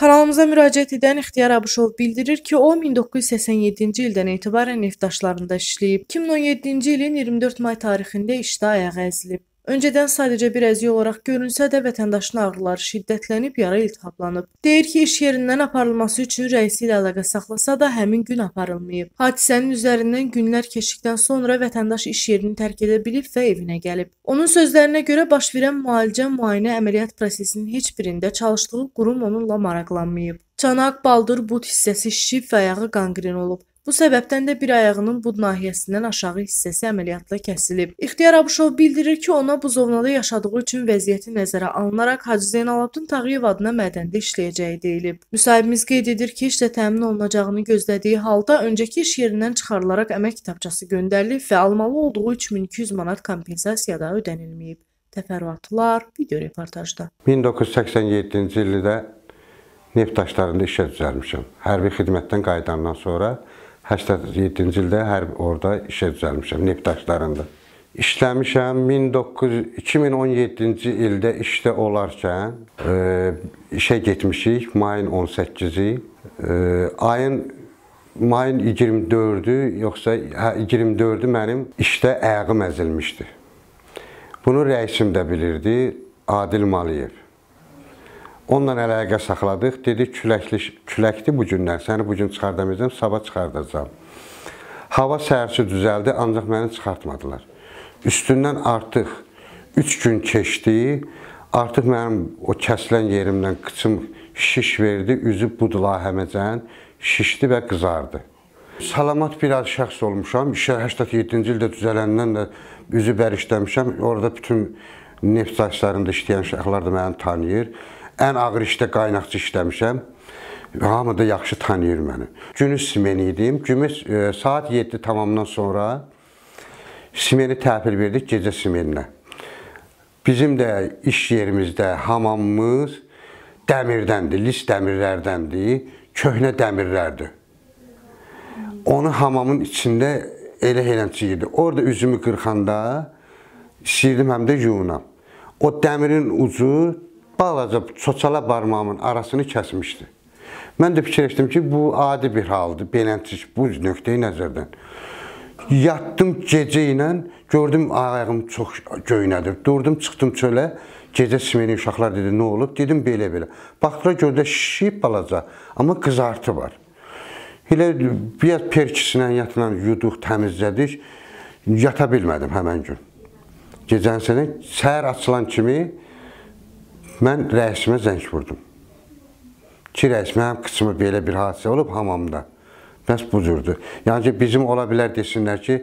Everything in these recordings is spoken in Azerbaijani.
Kanalımıza müraciət edən İxtiyar Abışov bildirir ki, o 1987-ci ildən etibarən Neftaşlarında işləyib. 2017-ci ilin 24 may tarixində işdə ayağa əzilib. Öncədən sadəcə bir əziyə olaraq görünsə də vətəndaşın ağrıları şiddətlənib yara iltihablanıb. Deyir ki, iş yerindən aparılması üçün rəisi ilə əlaqə saxlasa da həmin gün aparılmayıb. Hadisənin üzərindən günlər keçdikdən sonra vətəndaş iş yerini tərk edə bilib və evinə gəlib. Onun sözlərinə görə baş verən müalicə, müayinə, əməliyyat prosesinin heç birində çalışdığı qurum onunla maraqlanmayıb. Çanaq, baldır, but hissəsi şişib və ayağı qanqren olub. Bu səbəbdən də bir ayağının bud nahiyəsindən aşağı hissəsi əməliyyatla kəsilib. İxtiyar Abuşov bildirir ki, ona buzovnada yaşadığı üçün vəziyyəti nəzərə alınaraq Hacı Zeynalabdin Tağıyev adına mədəndə işləyəcəyi deyilib. Müsahibimiz qeyd edir ki, işlə təmin olunacağını gözlədiyi halda öncəki iş yerindən çıxarılaraq əmək kitabçası göndərilib və almalı olduğu 3200 manat kompensasiya da ödənilməyib. Təfərrüatlar video reportajda. 1987-ci ildə Neft daşlarında işə düzəlmişəm. Hərbi xidmətdən qayıdandan sonra 87-ci ildə hərb orada işə düzəlmişəm, Neftdaşlarında. İşləmişəm 19 2017-ci ildə işdə olarkən e, işə getmişik mayın 18-i. E, ayın mayın 24-ü yoxsa hə 24-ü mənim işdə ayağım əzilmişdi. Bunu rəisim də bilirdi, Adil Maliyev. Onunla əlaqə saxladıq. Dedi küləkli küləkdi bu günlər. Səni bu gün çıxardamayacağam, sabah çıxardacağam. Hava səhərsi düzəldi, ancaq məni çıxartmadılar. Üstündən artıq 3 gün keçdi. Artıq mənim o kəsilən yerimdən qıçım şiş verdi, üzü budlahəməcən şişdi və qızardı. Salamat bir az şəxs olmuşam. 87-ci ildə düzələndən də üzü bərişləmişəm. Orada bütün neft sayışlarında işləyən şəxslər də məni tanıyır. Ən ağır işdə qaynaqçı işləmişəm. Hamı da yaxşı tanıyır məni. Günü simeni idim. Günü e, saat 7 tamamdan sonra simeni təhvil verdik gecə simeninə. Bizim də iş yerimizdə hamamımız dəmirdəndir, lis dəmirlərdəndir, köhnə dəmirlərdir. Onu hamamın içində elə eləmçi idi. Orada üzümü qırxanda istəyirdim həm də yuyunam. O dəmirin ucu balaca çoçala barmağımın arasını kəsmişdi. Mən də fikirləşdim ki, bu adi bir haldır, belənçiş bu nöqteyi nəzərdən. Yatdım gecə ilə, gördüm ayağım çox göynədir. Durdum, çıxdım çölə. Gecə simeni uşaqlar dedi, nə olub? Dedim belə-belə. Baxdıra gördə şişib balaca, amma qızartı var. Elə biraz perkisinə yatla yuduq, təmizlədik. Yata bilmədim həmən gün. Gecənin səhər açılan kimi Mən rəisimə zəng vurdum. Ki, rəisimə həm qıçımı belə bir hadisə olub hamamda. Bəs bu cürdür. Yəni ki, bizim ola bilər desinlər ki,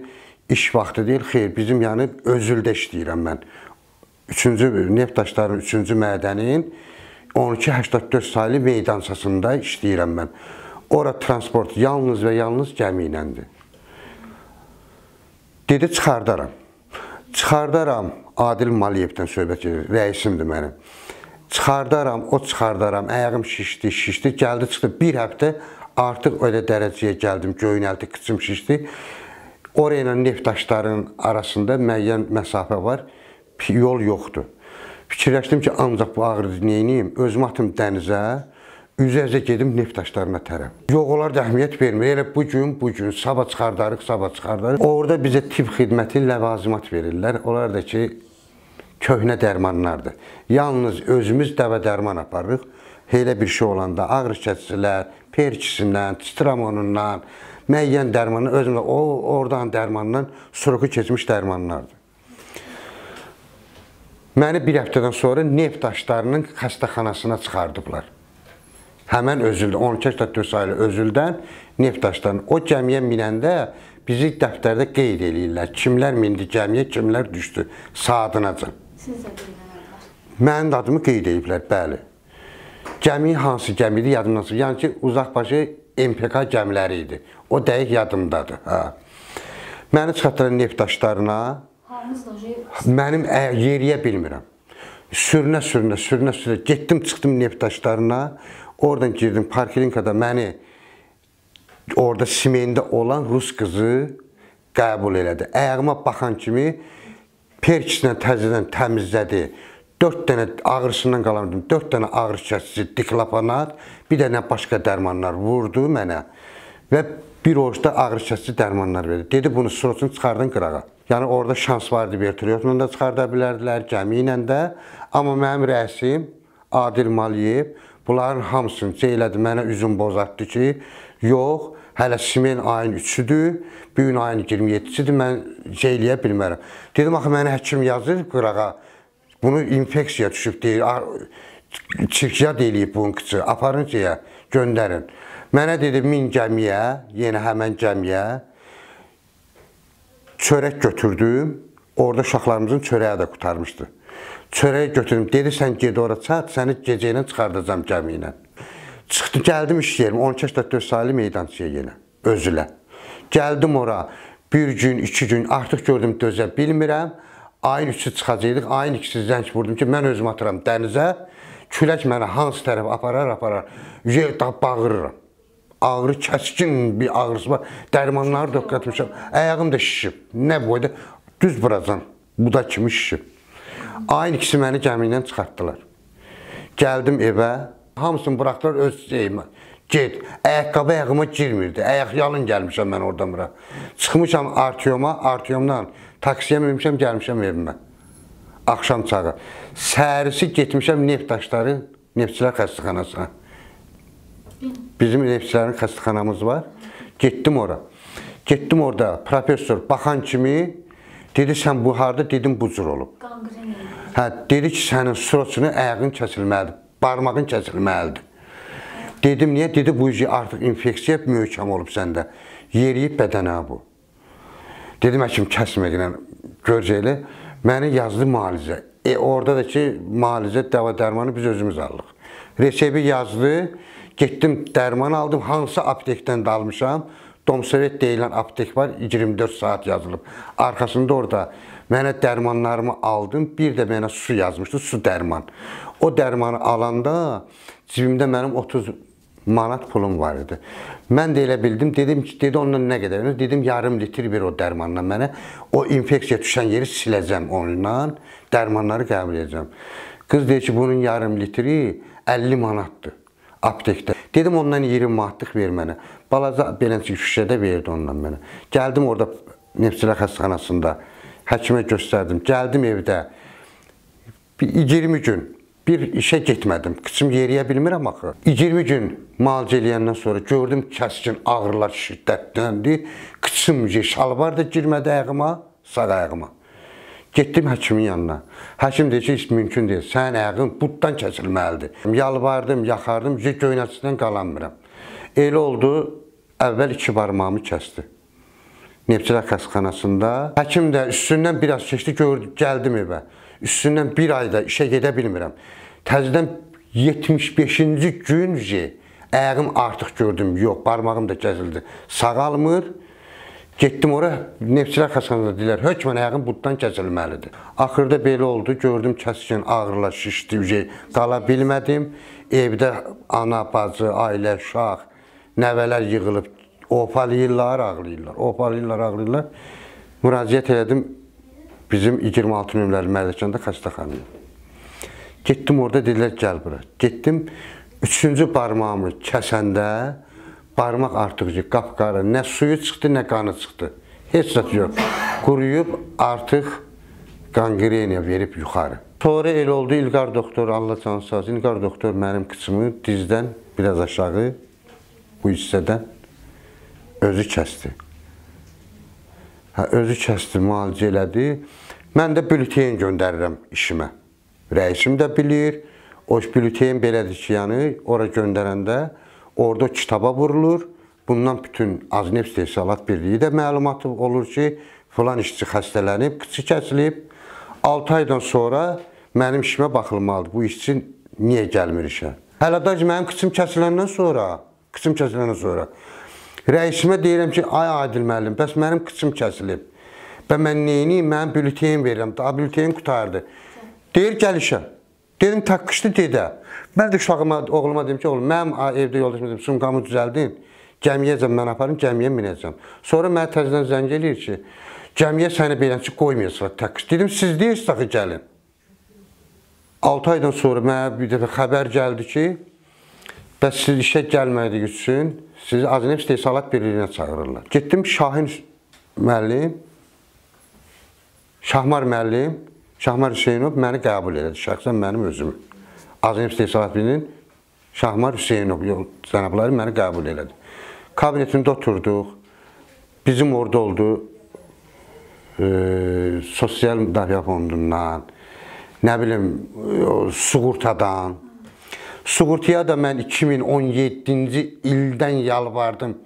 iş vaxtı deyil, xeyr, bizim yəni özüldə işləyirəm mən. 3-cü Neftaşların 3-cü mədənin 1284 saylı meydançasında işləyirəm mən. Ora transport yalnız və yalnız gəmi iləndir. Dedi, çıxardaram. Çıxardaram Adil Maliyevdən söhbət edir, rəisimdir mənim çıxardaram, o çıxardaram, əyağım şişdi, şişdi, gəldi çıxdı. Bir həftə artıq elə dərəcəyə gəldim, göynəldi, qıçım şişdi. Oraya ilə neft daşlarının arasında müəyyən məsafə var, yol yoxdur. Fikirləşdim ki, ancaq bu ağrıdır, neyniyim? Özümü atım dənizə, üzə-üzə gedim neft daşlarına tərəf. Yox, onlar da əhmiyyət vermir. Elə bu gün, bu gün, sabah çıxardarıq, sabah çıxardarıq. Orada bizə tibb xidməti ləvazimat verirlər. Onlar da ki, köhnə dərmanlardır. Yalnız özümüz dəvə dərman aparırıq. Elə bir şey olanda ağrı kəsicilər, perkisindən, titramonundan, müəyyən dərmanı özümlə o oradan dərmandan suruku keçmiş dərmanlardır. Məni bir həftədən sonra neft daşlarının xəstəxanasına çıxardıblar. Həmən özüldə 12-4 saylı özüldən neft daşlarının o gəmiyə minəndə bizi dəftərdə qeyd eləyirlər. Kimlər mindi gəmiyə, kimlər düşdü saatınacaq. Siz də qeyd Mənim adımı qeyd ediblər, bəli. Gəmi hansı gəmidir, yadımdan çıxır. Yəni ki, uzaqbaşı MPK gəmiləri idi. O dəqiq yadımdadır, hə. Məni çıxartdılar neftdaşlarına. Mənim yeriyə bilmirəm. Sürünə, sürünə, sürünə, sürünə getdim, çıxdım neftdaşlarına. Oradan girdim parkelinkada məni orada simendə olan rus qızı qəbul elədi. Əyağıma baxan kimi perkislə təzədən təmizlədi. 4 dənə ağrısından qalan 4 dənə ağrı kəsici diklapanat, bir dənə başqa dərmanlar vurdu mənə və bir orucda ağrı kəsici dərmanlar verdi. Dedi bunu sırotunu çıxardın qırağa. Yəni orada şans vardı vertriyotla da çıxarda bilərdilər, gəmi ilə də. Amma mənim rəisim Adil Maliyev bunların hamısını ceylədi, mənə üzüm bozatdı ki, yox, Hələ şimen ayın 3-üdür, bu gün ayın 27-cidir, mən şey eləyə bilmərəm. Dedim, axı, mənə həkim yazır qırağa, bunu infeksiya düşüb deyir, çirkiyat eləyib bunun qıçı, aparın şeyə, göndərin. Mənə dedi, min gəmiyə, yenə həmən gəmiyə çörək götürdüm, orada uşaqlarımızın çörəyi də qutarmışdı. Çörəyi götürdüm, dedi, sən ged ora çat, səni gecə ilə çıxardacam gəmi ilə. Çıxdım, gəldim iş yerim, 12-4 saylı meydançıya yenə, özülə. Gəldim ora, bir gün, iki gün, artıq gördüm dözə bilmirəm. Ayın üçü çıxacaqdıq, ayın ikisi zəng vurdum ki, mən özüm atıram dənizə, külək məni hansı tərəf aparar, aparar, yer bağırıram. Ağrı, kəskin bir ağrısı var, dərmanları döqqətmişəm, əyağım da şişib, nə boyda, düz buracan, buda kimi şişib. Ayın ikisi məni gəmindən çıxartdılar. Gəldim evə, Hamısını buraxdılar öz şeyimə. Get. Ayaqqabı ayağıma girmirdi. Ayaq yalın gəlmişəm mən oradan bura. Çıxmışam Artyoma, Artyomdan taksiyə minmişəm, gəlmişəm evimə. Axşam çağı. Səhərisi getmişəm neft daşları, neftçilər xəstəxanasına. Bizim neftçilərin xəstəxanamız var. Getdim ora. Getdim orada professor baxan kimi dedi sən bu harda dedim bu cür olub. Qanqren. Hə, dedi ki sənin surotunu ayağın kəsilməlidir barmağın kəsilməlidir. Dedim, niyə? Dedi, bu üzü artıq infeksiya möhkəm olub səndə. Yeriyib bədənə bu. Dedim, həkim kəsmə ilə görcəli, məni yazdı müalicə. E, orada da ki, müalicə, dəva dərmanı biz özümüz aldıq. Resebi yazdı, getdim dərman aldım, hansı aptekdən də almışam, Domsovet deyilən aptek var, 24 saat yazılıb. Arxasında orada mənə dərmanlarımı aldım, bir də mənə su yazmışdı, su dərman. O dərmanı alanda cibimdə mənim 30 manat pulum var idi. Mən də elə bildim, dedim ki, dedi ondan nə qədər? Dedim yarım litr bir o dərmanla mənə o infeksiya düşən yeri siləcəm onunla, dərmanları qəbul edəcəm. Qız deyir ki, bunun yarım litri 50 manatdır aptekdə. Dedim ondan 20 manatlıq ver mənə. Balaca belə şüşədə verdi ondan mənə. Gəldim orada Nefsilər xəstəxanasında həkimə göstərdim. Gəldim evdə 20 gün bir işə getmədim. Kıçım yeriyə bilmirəm axı. 20 gün müalicə eləyəndən sonra gördüm kəskin ağrılar şiddətləndi. Kıçım şalvar da girmədi ayağıma, sağ ayağıma. Getdim həkimin yanına. Həkim deyir ki, mümkün deyil. Sənin ayağın buddan kəsilməlidir. Yalvardım, yaxardım, göynəsindən qalanmıram. Elə oldu, əvvəl iki barmağımı kəsdi. Neftçilər xəstəxanasında. Həkim də üstündən biraz keçdi, gördü, gəldim evə. Üstündən bir ayda işə gedə bilmirəm. Təzədən 75-ci gün əyağım artıq gördüm. Yox, barmağım da kəsildi. Sağalmır. Getdim ora, neftçilər xəstəxanada deyirlər, hökmən ayağın buddan kəsilməlidir. Axırda belə oldu, gördüm kəskin ağrılar şişdi, ücə qala bilmədim. Evdə ana, bacı, ailə, uşaq, nəvələr yığılıb, opalıyırlar, ağlayırlar, opalıyırlar, ağlayırlar. Müraciət elədim, Bizim 26 nömrəli Mərdəkanda xəstəxanaya. Getdim orada dedilər gəl bura. Getdim üçüncü barmağımı kəsəndə barmaq artıq qapqara, nə suyu çıxdı, nə qanı çıxdı. Heç zət yox. Quruyub artıq qanqreniya verib yuxarı. Sonra el oldu İlqar doktor, Allah canı sağ olsun. İlqar doktor mənim qıçımı dizdən biraz aşağı bu hissədən özü kəsdi. Hə, özü kəsdi, müalicə elədi. Mən də bülüteyn göndərirəm işimə. Rəisim də bilir. O bülüteyn belədir ki, yəni ora göndərəndə orada kitaba vurulur. Bundan bütün Azneft Istehsalat Birliyi də məlumatı olur ki, filan işçi xəstələnib, qıçı kəsilib. 6 aydan sonra mənim işimə baxılmalıdır. Bu işçi niyə gəlmir işə? Hələ də mənim qıçım kəsiləndən sonra, qıçım kəsiləndən sonra Rəisimə deyirəm ki, ay Adil müəllim, bəs mənim qıçım kəsilib. Və mən neyiniyim, mən bülüteyin verirəm, daha bülüteyin qutardı. Deyir, gəlişə. Dedim, taqqışdı dedə. Mən də uşağıma, oğluma dedim ki, oğlum, mənim evdə yoldaşım dedim, sumqamı düzəldin, gəmiyəcəm, mən aparım, gəmiyə minəcəm. Sonra mənə təzədən zəng eləyir ki, gəmiyə səni beləncə qoymayasınlar təqsir. Dedim, siz deyirsiniz axı gəlin. 6 aydan sonra mənə bir dəfə xəbər gəldi ki, Bəs siz işə gəlmədiyiniz üçün sizi Aznev istehsalat birliyinə çağırırlar. Getdim Şahin müəllim, Şahmar müəllim, Şahmar Hüseynov məni qəbul elədi, şəxsən mənim özümü. Aznev istehsalat birliyinin Şahmar Hüseynov cənabları məni qəbul elədi. Kabinetində oturduq, bizim orada oldu e, sosial müdafiə fondundan, nə bilim, e, suğurtadan, Suğurtaya da mən 2017-ci ildən yalvardım.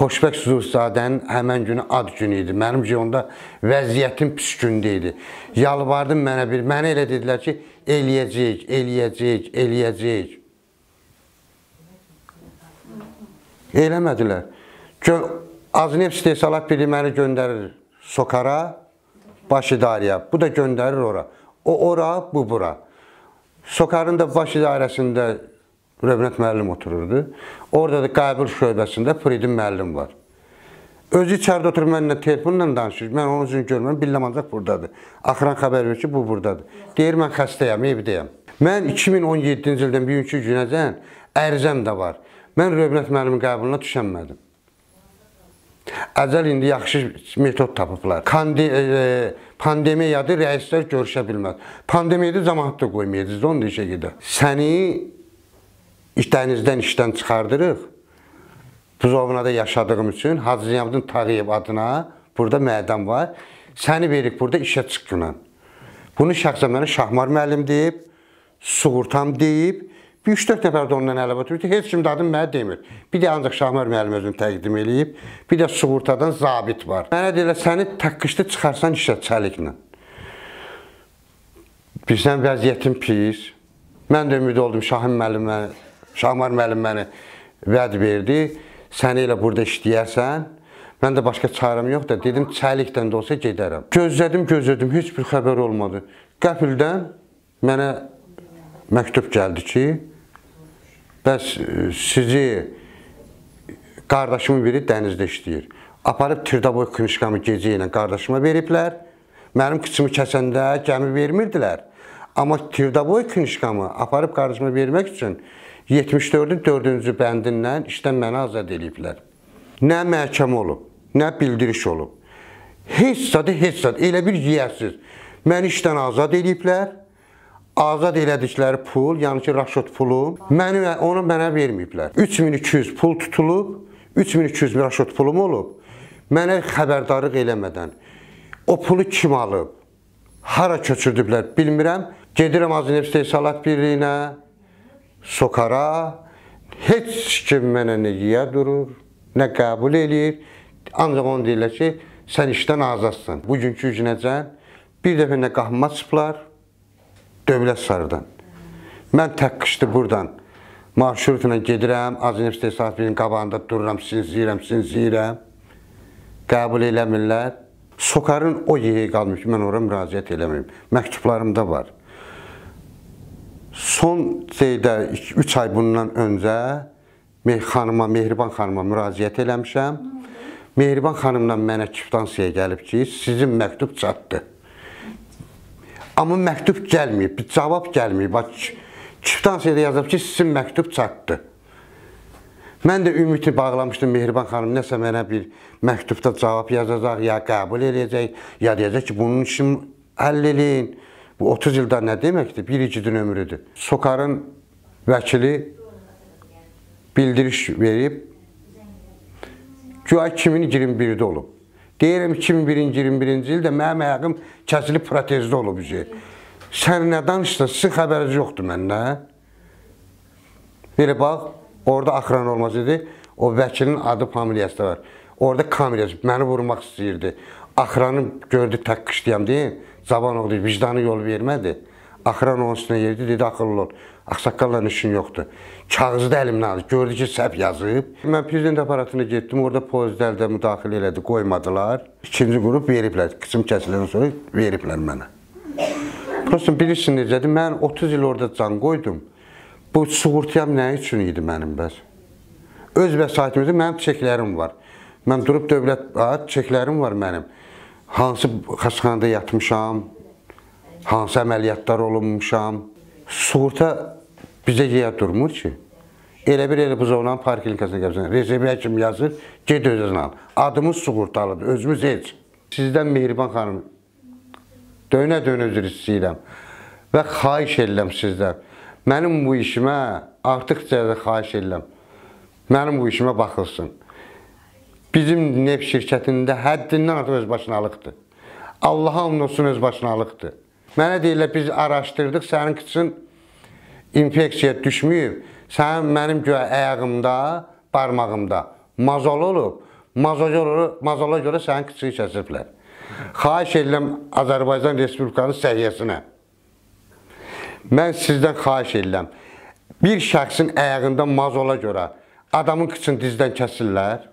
Xoşbəxt Zurzadənin həmən günü ad günü idi. Mənim onda vəziyyətim pis gündə idi. Yalvardım mənə bir, mənə elə dedilər ki, eləyəcəyik, eləyəcəyik, eləyəcəyik. Eləmədilər. Aznev istehsalat biri məni göndərir Sokara, baş idarəyə. Bu da göndərir ora. O ora, bu bura. Sokarın da baş idarəsində Rövnət müəllim otururdu. Orada da qəbul şöbəsində Fridin müəllim var. Özü içəridə oturur mənimlə telefonla danışır. Mən onun üçün görmürəm. Bilirəm ancaq burdadır. Axıran xəbər verir ki, bu burdadır. Deyir mən xəstəyəm, evdəyəm. Mən 2017-ci ildən bugünkü günəcən ərizəm də var. Mən Rövnət müəllimin qəbuluna düşənmədim. Əvvəl indi yaxşı metod tapıblar. Kondi e, e pandemiyada rəislər görüşə bilməz. Pandemiyada cəmaət də qoymayacağız onun işə gedə. Səni işdənizdən işdən çıxardırıq. Buzovnada yaşadığım üçün Hacı Ziyavuddin Tağıyev adına burada mədən var. Səni veririk burada işə çıx günən. Bunu şəxsən mənə Şahmar müəllim deyib, suğurtam deyib, Bir 3-4 nəfər də ondan əlavə oturdu. Heç kim dadım mənə demir. Bir də ancaq Şahmar müəllim özünü təqdim eləyib. Bir də sığortadan zabit var. Mənə deyirlər, səni taqqışlı çıxarsan işə çəliklə. Bilsən vəziyyətim pis. Mən də ümid oldum Şahim müəllim məni, Şahmar müəllim məni vəd verdi. Səni elə burada işləyərsən. Mən də başqa çarəm yox da dedim çəlikdən də olsa gedərəm. Gözlədim, gözlədim, heç bir xəbər olmadı. Qəfildən mənə məktub gəldi ki, Bəs e, sizi qardaşımın biri dənizdə işləyir. Aparıb tirdaboy kınışqamı gecə ilə qardaşıma veriblər. Mənim kıçımı kəsəndə gəmi vermirdilər. Amma tirdaboy kınışqamı aparıb qardaşıma vermək üçün 74-ün 4-cü bəndindən işdən məni azad eləyiblər. Nə məhkəmə olub, nə bildiriş olub. Heç zadı, heç zadı. Elə bir yiyəsiz. Məni işdən azad eləyiblər azad elədikləri pul, yəni ki, raşot pulu, məni onu mənə verməyiblər. 3200 pul tutulub, 3200 raşot pulum olub. Mənə xəbərdarlıq eləmədən o pulu kim alıb? Hara köçürdüblər bilmirəm. Gedirəm Azərbaycan istehsalat birliyinə, sokara, heç kim mənə nə yiyə durur, nə qəbul eləyir. Ancaq onu deyirlər ki, sən işdən azadsın. Bugünkü günəcən bir dəfə nə qahma çıxıblar, Dövlət Sarıdan. Mən tək qışdı buradan marşrutla gedirəm, Azim İstehsalinin qabağında dururam, sinziyirəm, sinziyirəm. Qəbul eləmirlər. Sokarın o yeyi qalmış ki, mən ora müraciət eləmirəm. Məktublarımda var. Son şeydə 3 ay bundan öncə xanıma, Mehriban xanıma müraciət eləmişəm. Mehriban xanımdan mənə kiftansiyaya gəlib ki, sizin məktub çatdı. Amma məktub gəlməyib, cavab gəlməyib. Bax, kiftansiyada yazıb ki, sizin məktub çatdı. Mən də ümidi bağlamışdım Mehriban xanım nəsə mənə bir məktubda cavab yazacaq, ya qəbul eləyəcək, ya deyəcək ki, bunun işini həll eləyin. Bu 30 ildə nə deməkdir? Bir iki gün ömrüdür. Sokarın vəkili bildiriş verib, güya 2021-də olub. Deyirəm 2021-ci ildə mənim ayağım kəsilib protezdə olub üzü. Sən nə danışdın? Sizin xəbəriniz yoxdur məndən. Belə bax, orada axran olmaz idi. O vəkilin adı familiyası var. Orada kamerası məni vurmaq istəyirdi. Axranı gördü tək qışlayam deyə. Cavan oğlu vicdanı yol vermədi. Axran onun üstünə yerdi, dedi axıllı ol. Axsaqqalla işin yoxdur. Kağızı da əlimdən aldı. Gördü ki, səhv yazıb. Mən prezident aparatına getdim. Orada pozdeldə müdaxilə elədi, qoymadılar. İkinci qrup veriblər. Qısım kəsiləndən sonra veriblər mənə. Prosta bilirsin necədir? Mən 30 il orada can qoydum. Bu sığortiyam nə üçün idi mənim bəs? Öz vəsaitimizdə mənim çeklərim var. Mən durub dövlət çeklərim var mənim. Hansı xəstəxanada yatmışam, hansı əməliyyatlar olunmuşam, Suğurta bizə yeyə durmur ki. Elə bir elə buzovlanın parklinikasına gəlsən, rezerviyə kim yazır, get özünə al. Adımız suğurtalıdır, özümüz heç. Sizdən Mehriban xanım, dönə-dönə üzr istəyirəm və xahiş edirəm sizdən. Mənim bu işimə artıq cəzə xahiş edirəm. Mənim bu işimə baxılsın. Bizim neft şirkətində həddindən artıq özbaşınalıqdır. Allaha hamd olsun özbaşınalıqdır. Mənə deyirlər, biz araşdırdıq, sənin qıçın infeksiya düşməyib, sənin mənim göyə əyəğimdə, barmağımda mazol olub, mazola görə, mazola görə sənin qıçını kəsiblər. Xahiş edirəm Azərbaycan Respublikanın səhiyyəsinə. Mən sizdən xahiş edirəm, bir şəxsin əyəğində mazola görə adamın qıçını dizdən kəsirlər,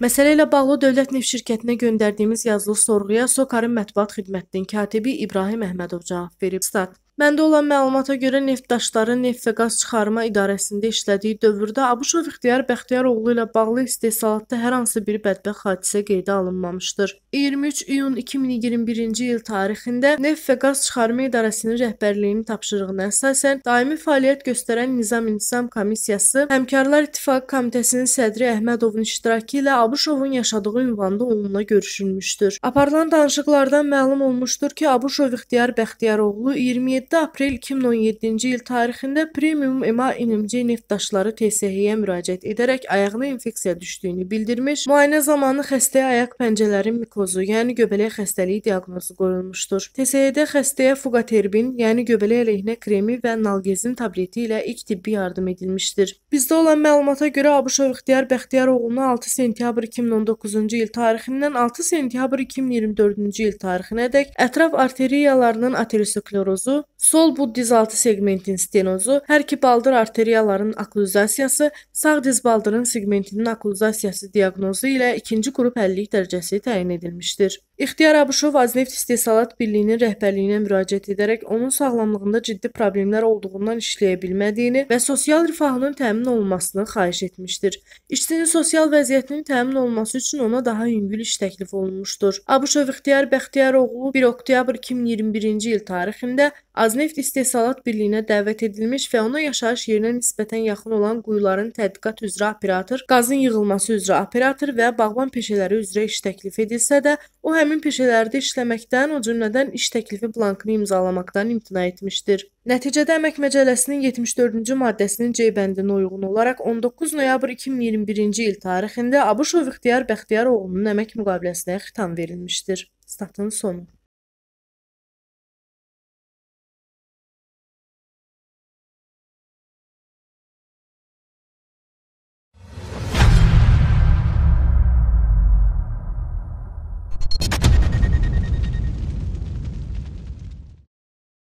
Məsələ ilə bağlı Dövlət Neft Şirkətinə göndərdiyimiz yazılı sorğuya SOCAR-ın mətbuat xidmətinin katibi İbrahim Əhmədov cavab verib. Stat. Məndə olan məlumata görə neftdaşların Neft və Qaz Çıxarma İdarəsində işlədiyi dövrdə Abuşov İxtiyar Bəxtiyaroğlu ilə bağlı istehsalatda hər hansı bir bədbəxt hadisə qeydə alınmamışdır. 23 iyun 2021-ci il tarixində Neft və Qaz Çıxarma İdarəsinin rəhbərliyinin tapşırığına əsasən daimi fəaliyyət göstərən Nizam İntizam Komissiyası Həmkarlar İttifaqı Komitəsinin sədri Əhmədovun iştirakı ilə Abuşovun yaşadığı ünvanda onunla görüşülmüşdür. Aparılan danışıqlardan məlum olmuşdur ki, Abuşov İxtiyar Bəxtiyaroğlu 27 7 aprel 2017-ci il tarixində Premium MA İnimci Neftdaşları TSH-yə müraciət edərək ayağına infeksiya düşdüyünü bildirmiş, müayinə zamanı xəstəyə ayaq pəncələri mikozu, yəni göbələk xəstəliyi diaqnozu qoyulmuşdur. TSH-də xəstəyə fuqaterbin, yəni göbələk əleyhinə kremi və nalgezin tableti ilə ilk tibbi yardım edilmişdir. Bizdə olan məlumata görə Abışov İxtiyar Bəxtiyar oğluna 6 sentyabr 2019-cu il tarixindən 6 sentyabr 2024-cü il tarixinədək ətraf arteriyalarının aterosklerozu, Sol bu dizaltı segmentinin stenozu, hər iki baldır arteriyaların okluzasiyası, sağ diz baldırın segmentinin okluzasiyası diaqnozu ilə ikinci qrup həllik dərəcəsi təyin edilmişdir. İxtiyar Abışov Azneft İstehsalat Birliyinin rəhbərliyinə müraciət edərək onun sağlamlığında ciddi problemlər olduğundan işləyə bilmədiyini və sosial rifahının təmin olunmasını xahiş etmişdir. İşçinin sosial vəziyyətinin təmin olması üçün ona daha yüngül iş təklif olunmuşdur. Abışov İxtiyar Bəxtiyaroğlu 1 oktyabr 2021-ci il tarixində az Qazneft istehsalat birliyinə dəvət edilmiş və ona yaşayış yerinə nisbətən yaxın olan quyuların tədqiqat üzrə operator, qazın yığılması üzrə operator və bağban peşələri üzrə iş təklif edilsə də, o həmin peşələrdə işləməkdən, o cümlədən iş təklifi blankını imzalamaqdan imtina etmişdir. Nəticədə Əmək Məcəlləsinin 74-cü maddəsinin C bəndinə uyğun olaraq 19 noyabr 2021-ci il tarixində ABŞ-ov İxtiyar Bəxtiyaroğlunun əmək müqaviləsinə xitam verilmişdir. Statın sonu.